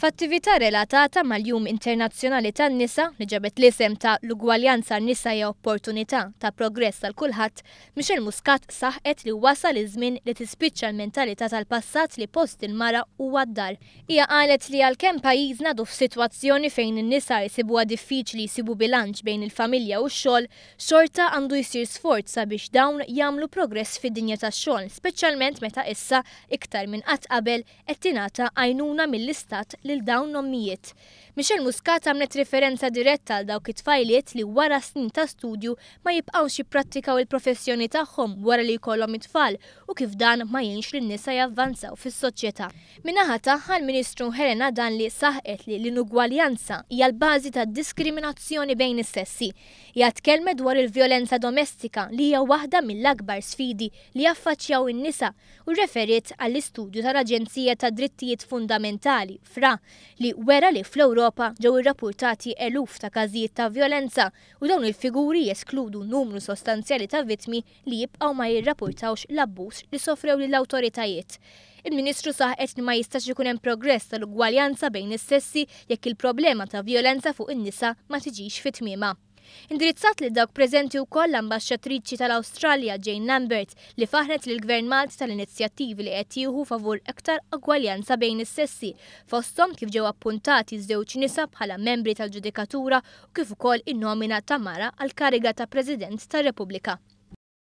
f'attività relatata mal-Jum Internazzjonali tan-Nisa li ġabet l-isem ta' l-ugwaljanza nisa ja opportunità ta' progress tal kulħadd Michel Muscat saħqet li wasal iż-żmien li tispiċċa l-mentalità tal-passat li post il-mara u għaddar. Hija qalet li għalkemm pajjiżna duf f'sitwazzjoni fejn in-nisa jsibuha diffiċli jsibu bilanċ bejn il-familja u x-xogħol, xorta għandu jsir sforz sabiex dawn jagħmlu progress fid-dinja tax-xogħol, speċjalment meta issa iktar minn qatt qabel qed tingħata għajnuna mill-istat lil dawn nommijiet. Michel Muscat għamlet referenza diretta għal dawk it-tfajliet li wara snin ta' studju ma jibqawx jipprattikaw il-professjoni tagħhom wara li jkollhom it-tfal u kif dan ma jinx lin nisa javvanzaw fis-soċjetà. Minaħa tagħha l-Ministru Helena dan li saħqet li l-inugwaljanza hija l-bażi ta' diskriminazzjoni bejn is-sessi. Jgħat kelme dwar il-vjolenza domestika li hija waħda mill-akbar sfidi li jaffaċċjaw in-nisa u referiet għall-istudju tal-Aġenzija ta' Drittijiet Fundamentali, fra, li wera li fl-Ewropa ġew irrappurtati eluf ta' każijiet ta' violenza u dawn il-figuri jeskludu numru sostanzjali ta' vittmi li jibqgħu ma jirrapportawx l-abbuż li sofrew lill-awtoritajiet. Il-Ministru saħet li ma jistax ikun hemm progress tal-ugwaljanza bejn is-sessi jekk il-problema ta' violenza fuq in-nisa ma tiġix fit-tmiema. Indirizzat li dawk preżenti wkoll l-ambasċatriċi tal-Awstralja Jane Lambert li faħret l gvern Malti tal-inizjattivi li qed jieħu favur iktar agwaljanza bejn is-sessi, fosthom kif ġew appuntati żewġ nisa bħala membri tal-ġudikatura u kif ukoll in-nomina ta' Mara għal kariga ta' President tar-Repubblika.